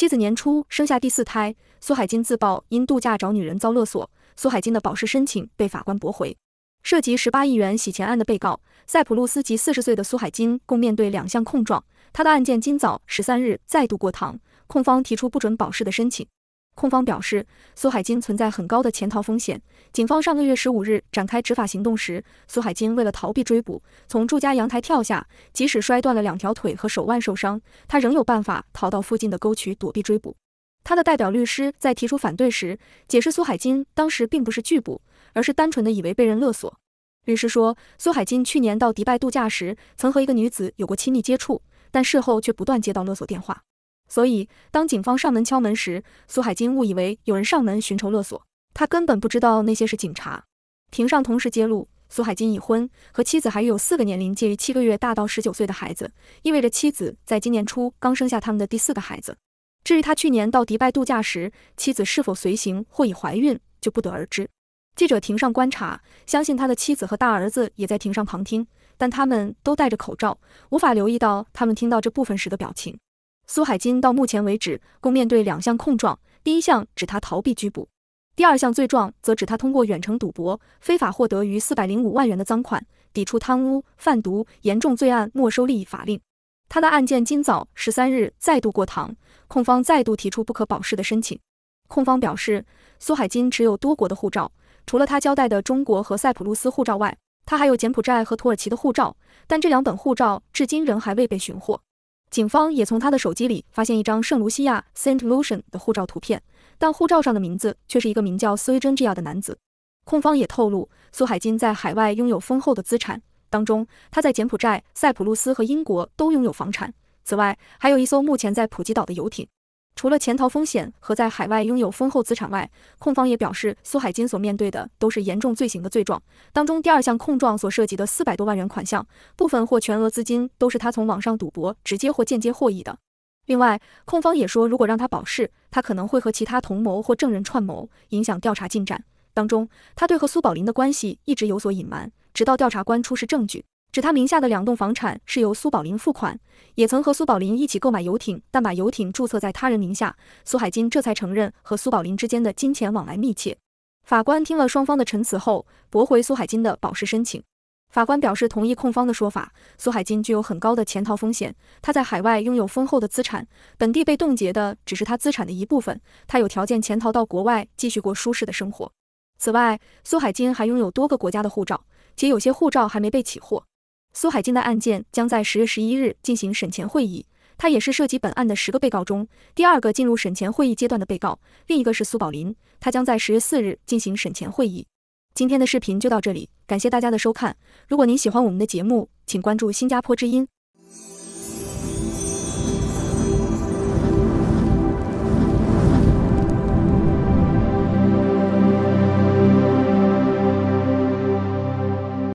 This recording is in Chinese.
妻子年初生下第四胎，苏海金自曝因度假找女人遭勒索，苏海金的保释申请被法官驳回。涉及十八亿元洗钱案的被告塞浦路斯及四十岁的苏海金共面对两项控状，他的案件今早十三日再度过堂，控方提出不准保释的申请。控方表示，苏海金存在很高的潜逃风险。警方上个月十五日展开执法行动时，苏海金为了逃避追捕，从住家阳台跳下，即使摔断了两条腿和手腕受伤，他仍有办法逃到附近的沟渠躲避追捕。他的代表律师在提出反对时，解释苏海金当时并不是拒捕，而是单纯的以为被人勒索。律师说，苏海金去年到迪拜度假时，曾和一个女子有过亲密接触，但事后却不断接到勒索电话。所以，当警方上门敲门时，苏海金误以为有人上门寻仇勒索，他根本不知道那些是警察。庭上同时揭露，苏海金已婚，和妻子还育有四个年龄介于七个月大到十九岁的孩子，意味着妻子在今年初刚生下他们的第四个孩子。至于他去年到迪拜度假时，妻子是否随行或已怀孕，就不得而知。记者庭上观察，相信他的妻子和大儿子也在庭上旁听，但他们都戴着口罩，无法留意到他们听到这部分时的表情。苏海金到目前为止共面对两项控状，第一项指他逃避拘捕，第二项罪状则指他通过远程赌博非法获得逾四百零五万元的赃款，抵触贪污、贩毒严重罪案没收利益法令。他的案件今早十三日再度过堂，控方再度提出不可保释的申请。控方表示，苏海金持有多国的护照，除了他交代的中国和塞浦路斯护照外，他还有柬埔寨和土耳其的护照，但这两本护照至今仍还未被寻获。警方也从他的手机里发现一张圣卢西亚 Saint Lucia 的护照图片，但护照上的名字却是一个名叫斯维珍这样的男子。控方也透露，苏海金在海外拥有丰厚的资产，当中他在柬埔寨、塞浦路斯和英国都拥有房产，此外还有一艘目前在普吉岛的游艇。除了潜逃风险和在海外拥有丰厚资产外，控方也表示，苏海金所面对的都是严重罪行的罪状。当中第二项控状所涉及的四百多万元款项，部分或全额资金都是他从网上赌博直接或间接获益的。另外，控方也说，如果让他保释，他可能会和其他同谋或证人串谋，影响调查进展。当中，他对和苏宝林的关系一直有所隐瞒，直到调查官出示证据。指他名下的两栋房产是由苏宝林付款，也曾和苏宝林一起购买游艇，但把游艇注册在他人名下。苏海金这才承认和苏宝林之间的金钱往来密切。法官听了双方的陈词后，驳回苏海金的保释申请。法官表示同意控方的说法，苏海金具有很高的潜逃风险。他在海外拥有丰厚的资产，本地被冻结的只是他资产的一部分。他有条件潜逃到国外继续过舒适的生活。此外，苏海金还拥有多个国家的护照，且有些护照还没被起获。苏海静的案件将在十月十一日进行审前会议，他也是涉及本案的十个被告中第二个进入审前会议阶段的被告，另一个是苏宝林，他将在十月四日进行审前会议。今天的视频就到这里，感谢大家的收看。如果您喜欢我们的节目，请关注新加坡之音。